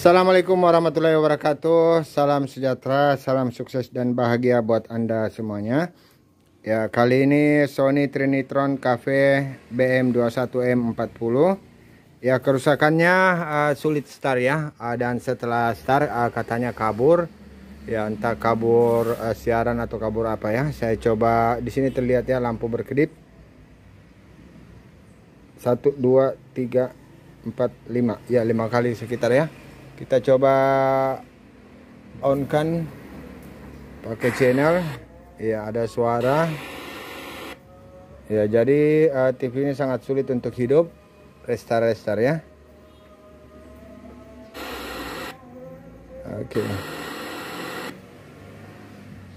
Assalamualaikum warahmatullahi wabarakatuh. Salam sejahtera, salam sukses dan bahagia buat Anda semuanya. Ya, kali ini Sony Trinitron Cafe BM21M40. Ya, kerusakannya uh, sulit start ya. Uh, dan setelah start uh, eh, katanya kabur. Ya, entah kabur uh, siaran atau kabur apa ya. Saya coba di sini terlihat ya lampu berkedip. Satu dua tiga empat lima. Ya, lima kali sekitar ya kita coba on kan pakai channel ya ada suara ya jadi uh, eh, TV ini sangat sulit untuk hidup restart restart ya oke okay.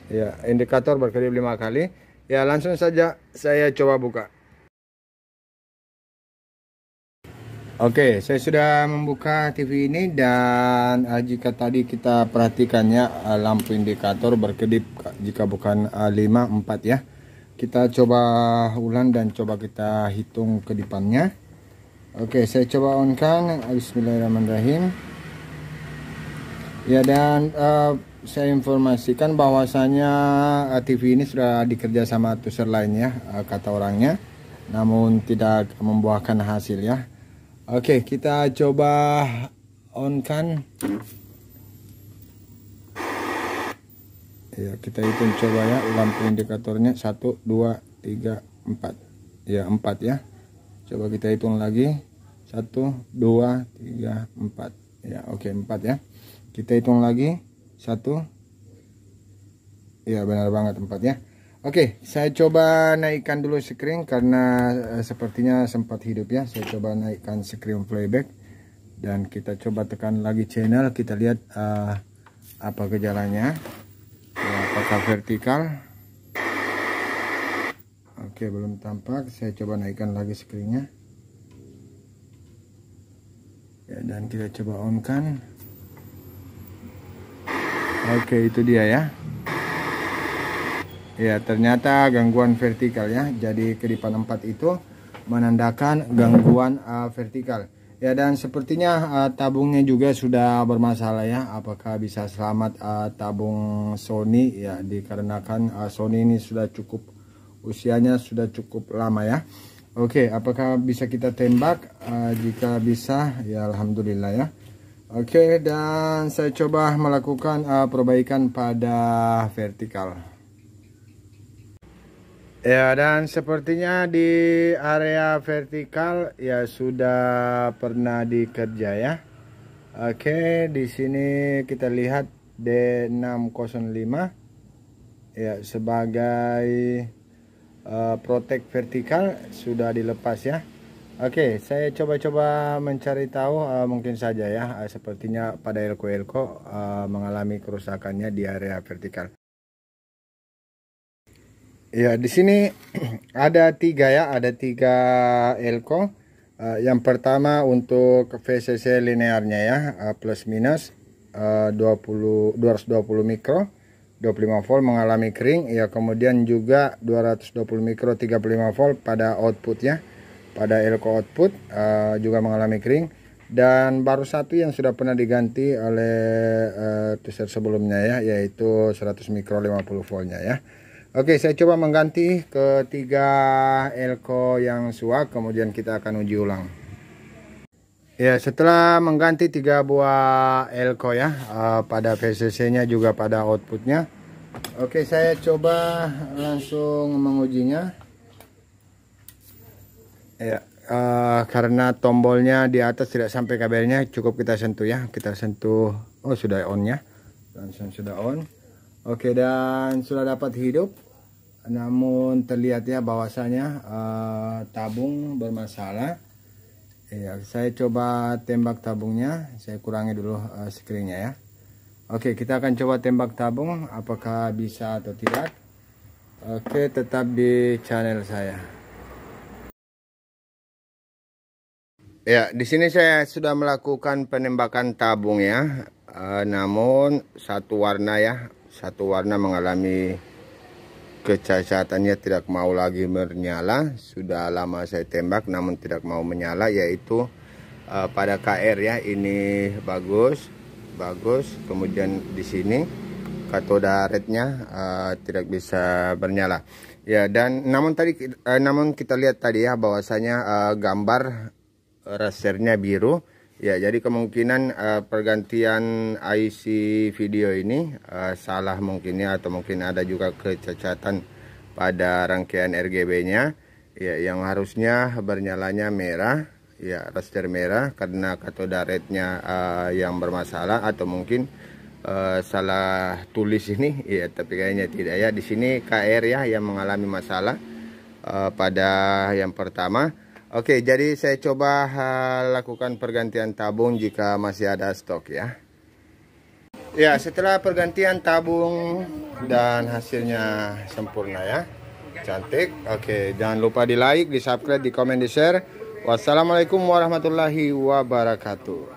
ya indikator berkedip lima kali ya langsung saja saya coba buka Oke, saya sudah membuka TV ini dan uh, jika tadi kita perhatikannya uh, eh, lampu indikator berkedip jika bukan uh, 5 4 ya. Kita coba ulang dan coba kita hitung kedipannya. Oke, saya coba on bismillahirrahmanirrahim. Ya dan uh, saya informasikan bahwasanya uh, TV ini sudah dikerja sama tuser lainnya uh, kata orangnya. Namun tidak membuahkan hasil ya Oke, okay, kita coba on kan. Ya, kita hitung coba ya lampu indikatornya 1 2 3 4. Ya, 4 ya. Coba kita hitung lagi. 1 2 3 4. Ya, oke okay, 4 ya. Kita hitung lagi. 1 Ya, benar banget 4 ya. Oke, okay, saya coba naikkan dulu screen karena uh, sepertinya sempat hidup ya. Saya coba naikkan screen playback dan kita coba tekan lagi channel. Kita lihat uh, apa gejalanya. Ya, apakah vertikal? Oke, okay, belum tampak. Saya coba naikkan lagi screennya. Ya, dan kita coba onkan. Oke, okay, itu dia ya. Ya, ternyata gangguan vertikal ya. Jadi kedipan 4 itu menandakan gangguan uh, vertikal. Ya, dan sepertinya uh, tabungnya juga sudah bermasalah ya. Apakah bisa selamat uh, tabung Sony ya dikarenakan uh, Sony ini sudah cukup usianya sudah cukup lama ya. Oke, apakah bisa kita tembak? Uh, jika bisa, ya alhamdulillah ya. Oke, dan saya coba melakukan uh, perbaikan pada vertikal. Ya, dan sepertinya di area vertikal ya sudah pernah dikerja ya. Oke, di sini kita lihat D605 ya sebagai uh, protek vertikal sudah dilepas ya. Oke, saya coba-coba mencari tahu uh, mungkin saja ya uh, sepertinya pada elko-elko uh, mengalami kerusakannya di area vertikal. Ya, di sini ada tiga ya, ada tiga elko. Eh, yang pertama untuk VCC linearnya ya, eh, plus minus uh, 20, 220 mikro, 25 volt mengalami kering. Ya, kemudian juga 220 mikro 35 volt pada outputnya, pada elko output eh, juga mengalami kering. Dan baru satu yang sudah pernah diganti oleh uh, tuser sebelumnya ya, yaitu 100 mikro 50 voltnya ya. Oke, saya coba mengganti ketiga elko yang suak, kemudian kita akan uji ulang. Ya, setelah mengganti tiga buah elko ya, uh, pada VCC-nya juga pada outputnya. Oke, saya coba langsung mengujinya. Ya, uh, karena tombolnya di atas tidak sampai kabelnya, cukup kita sentuh ya. Kita sentuh, oh sudah on ya, langsung sudah on. Oke dan sudah dapat hidup namun terlihatnya bahwasanya uh, tabung bermasalah ya saya coba tembak tabungnya saya kurangi dulu uh, screennya ya Oke kita akan coba tembak tabung apakah bisa atau tidak Oke tetap di channel saya Ya di sini saya sudah melakukan penembakan tabung ya uh, namun satu warna ya satu warna mengalami kecacatannya tidak mau lagi menyala sudah lama saya tembak namun tidak mau menyala yaitu uh, pada KR ya ini bagus bagus kemudian di sini katoda rednya uh, tidak bisa bernyala ya dan namun tadi uh, namun kita lihat tadi ya bahwasanya uh, gambar resernya biru Ya, jadi kemungkinan uh, pergantian IC video ini uh, salah mungkinnya atau mungkin ada juga kecacatan pada rangkaian RGB-nya. Ya, yang harusnya bernyalanya merah, ya raster merah karena katoda rednya uh, eh, yang bermasalah atau mungkin uh, salah tulis ini. Ya, tapi kayaknya tidak ya. Di sini KR ya yang mengalami masalah uh, pada yang pertama Oke, jadi saya coba eh, lakukan pergantian tabung jika masih ada stok ya. Ya, setelah pergantian tabung dan hasilnya sempurna ya. Cantik. Oke, jangan lupa di like, di subscribe, di komen, di share. Wassalamualaikum warahmatullahi wabarakatuh.